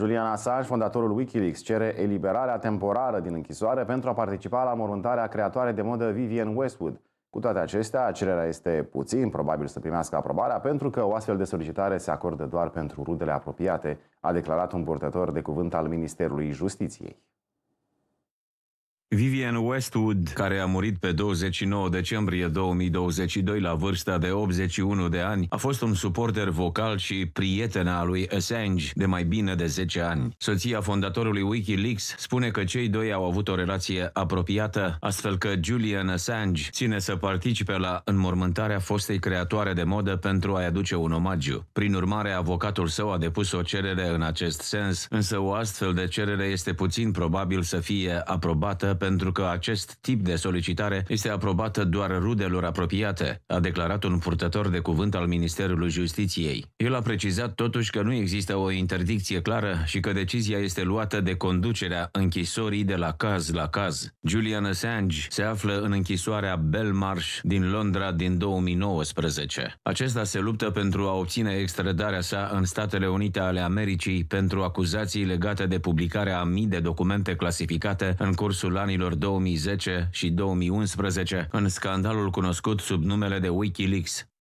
Julian Assange, fondatorul Wikileaks, cere eliberarea temporară din închisoare pentru a participa la mormântarea creatoare de modă Vivian Westwood. Cu toate acestea, cererea este puțin probabil să primească aprobarea pentru că o astfel de solicitare se acordă doar pentru rudele apropiate, a declarat un purtător de cuvânt al Ministerului Justiției. Vivian Westwood, care a murit pe 29 decembrie 2022 la vârsta de 81 de ani, a fost un suporter vocal și prietena a lui Assange de mai bine de 10 ani. Soția fondatorului Wikileaks spune că cei doi au avut o relație apropiată, astfel că Julian Assange ține să participe la înmormântarea fostei creatoare de modă pentru a-i aduce un omagiu. Prin urmare, avocatul său a depus o cerere în acest sens, însă o astfel de cerere este puțin probabil să fie aprobată pentru că acest tip de solicitare este aprobată doar rudelor apropiate, a declarat un purtător de cuvânt al Ministerului Justiției. El a precizat totuși că nu există o interdicție clară și că decizia este luată de conducerea închisorii de la caz la caz. Julian Assange se află în închisoarea Belmarsh din Londra din 2019. Acesta se luptă pentru a obține extradarea sa în Statele Unite ale Americii pentru acuzații legate de publicarea a mii de documente clasificate în cursul anilor anilor 2010 și 2011 în scandalul cunoscut sub numele de Wikileaks.